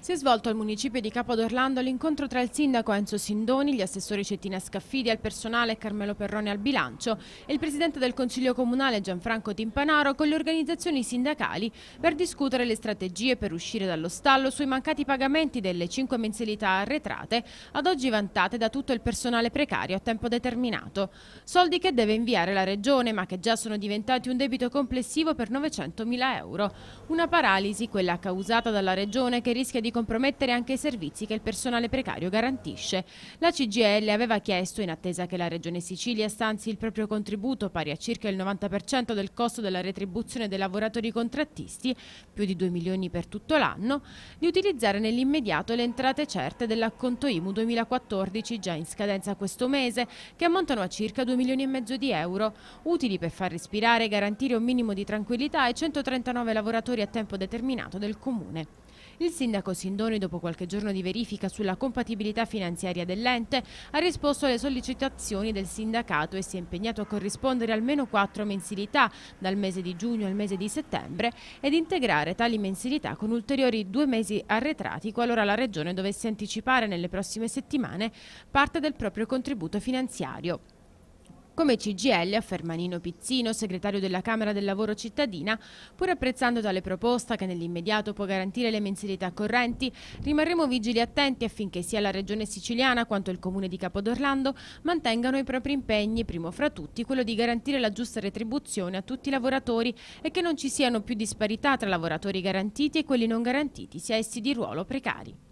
Si è svolto al municipio di Capo d'Orlando l'incontro tra il sindaco Enzo Sindoni, gli assessori Cettina Scaffidi al personale e Carmelo Perrone al bilancio e il presidente del Consiglio Comunale Gianfranco Timpanaro con le organizzazioni sindacali per discutere le strategie per uscire dallo stallo sui mancati pagamenti delle cinque mensilità arretrate ad oggi vantate da tutto il personale precario a tempo determinato. Soldi che deve inviare la Regione ma che già sono diventati un debito complessivo per 900 mila euro. Una paralisi, quella causata dalla Regione che rischia di di compromettere anche i servizi che il personale precario garantisce. La CGL aveva chiesto, in attesa che la Regione Sicilia stanzi il proprio contributo pari a circa il 90% del costo della retribuzione dei lavoratori contrattisti, più di 2 milioni per tutto l'anno, di utilizzare nell'immediato le entrate certe dell'acconto IMU 2014 già in scadenza questo mese, che ammontano a circa 2 milioni e mezzo di euro, utili per far respirare e garantire un minimo di tranquillità ai 139 lavoratori a tempo determinato del Comune. Il sindaco Sindoni, dopo qualche giorno di verifica sulla compatibilità finanziaria dell'ente, ha risposto alle sollecitazioni del sindacato e si è impegnato a corrispondere almeno quattro mensilità dal mese di giugno al mese di settembre ed integrare tali mensilità con ulteriori due mesi arretrati qualora la Regione dovesse anticipare nelle prossime settimane parte del proprio contributo finanziario. Come CGL, Fermanino Pizzino, segretario della Camera del Lavoro Cittadina, pur apprezzando tale proposta che nell'immediato può garantire le mensilità correnti, rimarremo vigili attenti affinché sia la Regione siciliana quanto il Comune di Capodorlando mantengano i propri impegni, primo fra tutti quello di garantire la giusta retribuzione a tutti i lavoratori e che non ci siano più disparità tra lavoratori garantiti e quelli non garantiti, sia essi di ruolo precari.